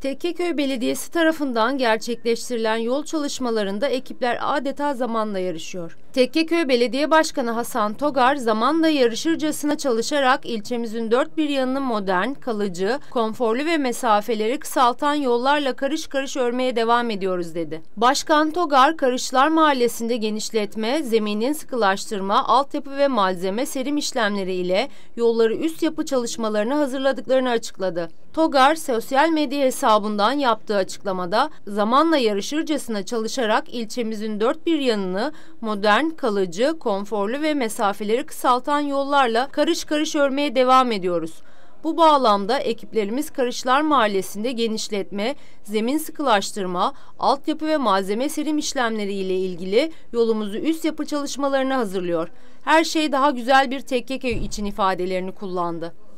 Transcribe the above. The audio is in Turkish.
Tekkeköy Belediyesi tarafından gerçekleştirilen yol çalışmalarında ekipler adeta zamanla yarışıyor. Tekkeköy Belediye Başkanı Hasan Togar zamanla yarışırcasına çalışarak ilçemizin dört bir yanını modern, kalıcı, konforlu ve mesafeleri kısaltan yollarla karış karış örmeye devam ediyoruz dedi. Başkan Togar, Karışlar Mahallesi'nde genişletme, zeminin sıkılaştırma, altyapı ve malzeme serim işlemleri ile yolları üst yapı çalışmalarını hazırladıklarını açıkladı. Togar, sosyal medya hesabı hesabından yaptığı açıklamada zamanla yarışırcasına çalışarak ilçemizin dört bir yanını modern, kalıcı, konforlu ve mesafeleri kısaltan yollarla karış karış örmeye devam ediyoruz. Bu bağlamda ekiplerimiz Karışlar Mahallesi'nde genişletme, zemin sıkılaştırma, altyapı ve malzeme serim işlemleri ile ilgili yolumuzu üst yapı çalışmalarına hazırlıyor. Her şey daha güzel bir TKK için ifadelerini kullandı.